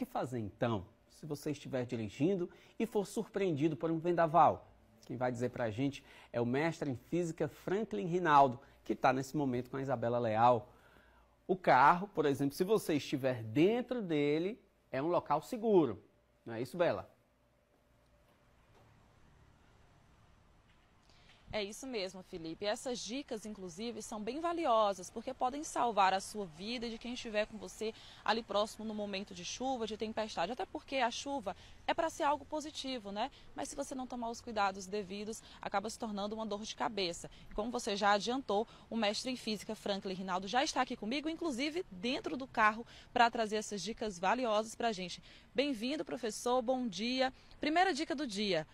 que fazer então? Se você estiver dirigindo e for surpreendido por um vendaval, quem vai dizer para a gente é o mestre em física Franklin Rinaldo, que está nesse momento com a Isabela Leal. O carro, por exemplo, se você estiver dentro dele, é um local seguro. Não é isso, Bela? É isso mesmo, Felipe. Essas dicas, inclusive, são bem valiosas, porque podem salvar a sua vida e de quem estiver com você ali próximo no momento de chuva, de tempestade. Até porque a chuva é para ser algo positivo, né? Mas se você não tomar os cuidados devidos, acaba se tornando uma dor de cabeça. E como você já adiantou, o mestre em física Franklin Rinaldo já está aqui comigo, inclusive dentro do carro, para trazer essas dicas valiosas para a gente. Bem-vindo, professor. Bom dia. Primeira dica do dia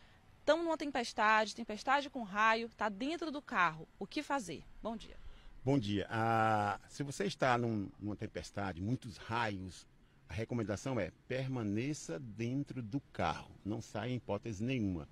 Estamos numa tempestade, tempestade com raio, está dentro do carro. O que fazer? Bom dia. Bom dia. Ah, se você está num, numa tempestade, muitos raios, a recomendação é permaneça dentro do carro. Não saia em hipótese nenhuma.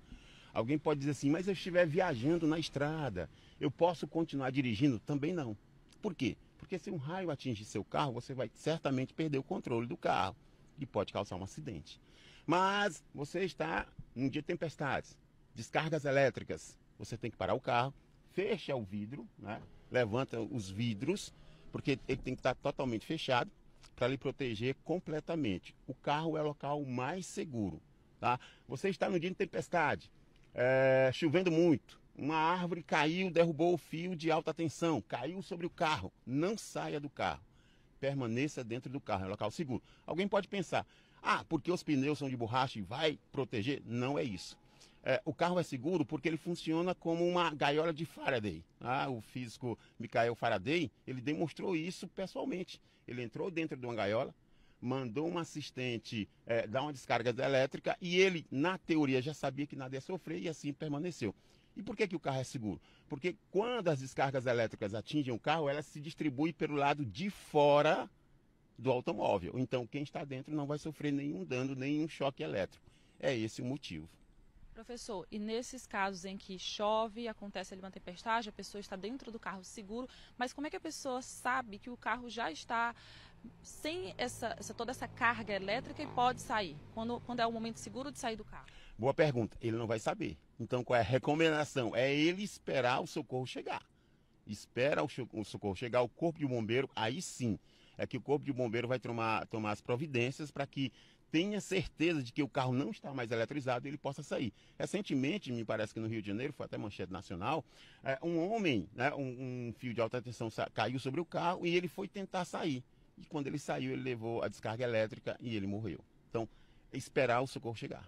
Alguém pode dizer assim, mas eu estiver viajando na estrada, eu posso continuar dirigindo? Também não. Por quê? Porque se um raio atingir seu carro, você vai certamente perder o controle do carro e pode causar um acidente. Mas você está num dia de tempestades, Descargas elétricas, você tem que parar o carro, fecha o vidro, né? levanta os vidros, porque ele tem que estar totalmente fechado para lhe proteger completamente. O carro é o local mais seguro. Tá? Você está no dia de tempestade, é, chovendo muito, uma árvore caiu, derrubou o fio de alta tensão, caiu sobre o carro. Não saia do carro. Permaneça dentro do carro, é um local seguro. Alguém pode pensar, ah, porque os pneus são de borracha e vai proteger? Não é isso é, o carro é seguro porque ele funciona como uma gaiola de Faraday. Ah, o físico Michael Faraday, ele demonstrou isso pessoalmente. Ele entrou dentro de uma gaiola, mandou um assistente é, dar uma descarga elétrica e ele, na teoria, já sabia que nada ia sofrer e assim permaneceu. E por que, que o carro é seguro? Porque quando as descargas elétricas atingem o carro, elas se distribuem pelo lado de fora do automóvel. Então, quem está dentro não vai sofrer nenhum dano, nenhum choque elétrico. É esse o motivo. Professor, e nesses casos em que chove, acontece ali uma tempestade, a pessoa está dentro do carro seguro, mas como é que a pessoa sabe que o carro já está sem essa, essa toda essa carga elétrica e pode sair? Quando, quando é o momento seguro de sair do carro? Boa pergunta. Ele não vai saber. Então, qual é a recomendação? É ele esperar o socorro chegar. Espera o socorro chegar, o corpo de bombeiro, aí sim é que o corpo de bombeiro vai tomar, tomar as providências para que tenha certeza de que o carro não está mais eletrizado e ele possa sair. Recentemente, me parece que no Rio de Janeiro, foi até manchete nacional, é, um homem, né, um, um fio de alta tensão caiu sobre o carro e ele foi tentar sair. E quando ele saiu, ele levou a descarga elétrica e ele morreu. Então, esperar o socorro chegar.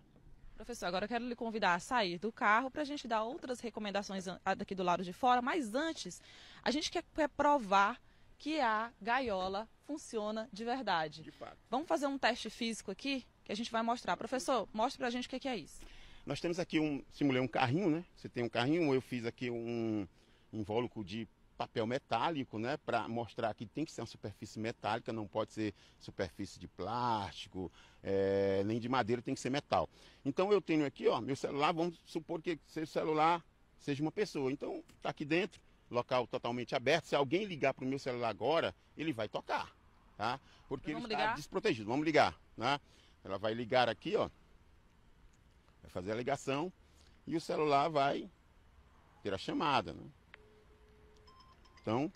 Professor, agora eu quero lhe convidar a sair do carro para a gente dar outras recomendações daqui do lado de fora, mas antes, a gente quer, quer provar que a gaiola funciona de verdade. De Vamos fazer um teste físico aqui que a gente vai mostrar. Professor, mostre pra gente o que é, é isso. Nós temos aqui um, simulei um carrinho, né? Você tem um carrinho, eu fiz aqui um invólucro de papel metálico, né, para mostrar que tem que ser uma superfície metálica, não pode ser superfície de plástico, é, nem de madeira, tem que ser metal. Então eu tenho aqui, ó, meu celular, vamos supor que seu celular seja uma pessoa. Então tá aqui dentro, local totalmente aberto. Se alguém ligar para o meu celular agora, ele vai tocar, tá? Porque ele está ligar? desprotegido. Vamos ligar, né? Ela vai ligar aqui, ó. Vai fazer a ligação e o celular vai ter a chamada, né? Então...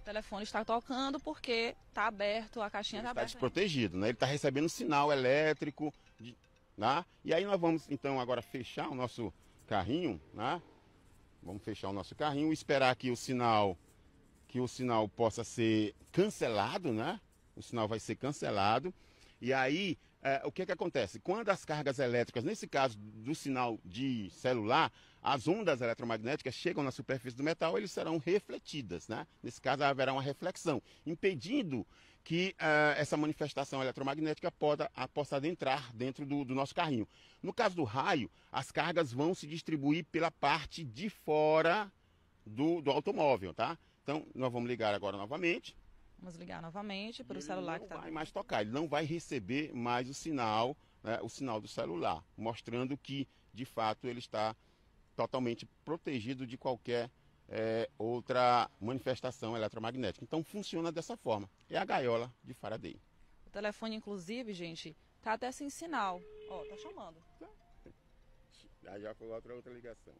O telefone está tocando porque está aberto, a caixinha tá está aberta. Está desprotegido, né? Ele está recebendo sinal elétrico, né? E aí nós vamos então agora fechar o nosso carrinho, né? Vamos fechar o nosso carrinho, esperar que o sinal que o sinal possa ser cancelado, né? O sinal vai ser cancelado. E aí, é, o que é que acontece? Quando as cargas elétricas, nesse caso do sinal de celular, as ondas eletromagnéticas chegam na superfície do metal, eles serão refletidas, né? Nesse caso haverá uma reflexão, impedindo que uh, essa manifestação eletromagnética poda, ah, possa adentrar dentro do, do, nosso carrinho. No caso do raio, as cargas vão se distribuir pela parte de fora do, do automóvel, tá? Então, nós vamos ligar agora novamente. Vamos ligar novamente para o celular que está... não vai mais tocar, ele não vai receber mais o sinal, né, o sinal do celular, mostrando que, de fato, ele está totalmente protegido de qualquer é, outra manifestação eletromagnética. Então funciona dessa forma. É a gaiola de Faraday. O telefone, inclusive, gente, tá até sem sinal. Ó, tá chamando. Tá. Aí já coloca outra ligação.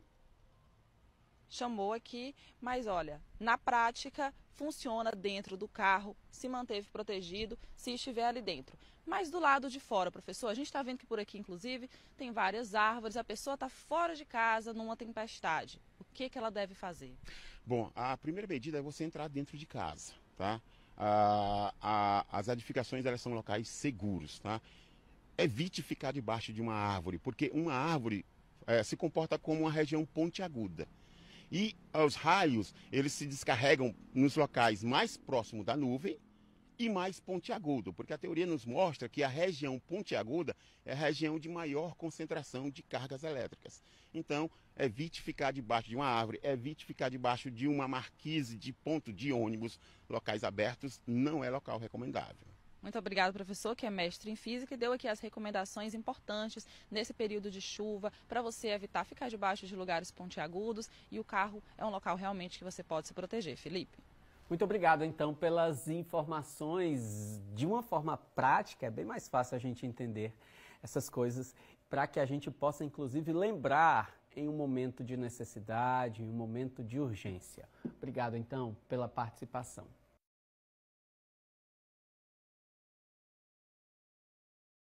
Chamou aqui, mas olha, na prática funciona dentro do carro, se manteve protegido se estiver ali dentro. Mas do lado de fora, professor, a gente está vendo que por aqui, inclusive, tem várias árvores, a pessoa está fora de casa numa tempestade que, que ela deve fazer? Bom, a primeira medida é você entrar dentro de casa, tá? Ah, a, as edificações elas são locais seguros, tá? Evite ficar debaixo de uma árvore, porque uma árvore é, se comporta como uma região pontiaguda. E os raios, eles se descarregam nos locais mais próximos da nuvem, e mais pontiagudo, porque a teoria nos mostra que a região pontiaguda é a região de maior concentração de cargas elétricas. Então, evite ficar debaixo de uma árvore, evite ficar debaixo de uma marquise de ponto de ônibus, locais abertos não é local recomendável. Muito obrigado, professor, que é mestre em física e deu aqui as recomendações importantes nesse período de chuva para você evitar ficar debaixo de lugares pontiagudos e o carro é um local realmente que você pode se proteger. Felipe. Muito obrigado, então, pelas informações. De uma forma prática, é bem mais fácil a gente entender essas coisas para que a gente possa, inclusive, lembrar em um momento de necessidade, em um momento de urgência. Obrigado, então, pela participação.